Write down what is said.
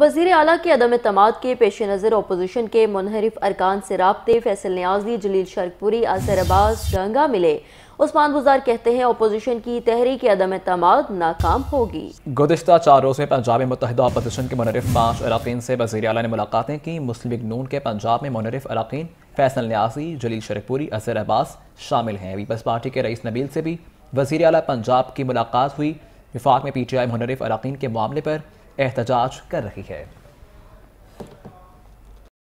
वजीर अला के अदम अतमाद के पेश नज़र अपोजिशन के मुनहरफ अरकान से रबते फैसल न्याजी जलील शर्कपुरी आसर अब्बास डंगा मिले उस्मान गुजार कहते हैं अपोजिशन की तहरीक अदम अतमाद नाकाम होगी गुजशत चार रोज़ में पंजाब में मुतहद अपोजिशन के मुनरफ पाँच अरकान से वजी अला ने मुलाकातें की मुस्लिम नून के पंजाब में मुनरफ अरकान फैसल न्याजी जलील शर्कपुरी असर अब्बास शामिल हैं पीपल्स पार्टी के रईस नबील से भी वजी अला पंजाब की मुलाकात हुई विफाक में पी टी आई मुनरफ अरकान के मामले पर एहतजाज कर रही है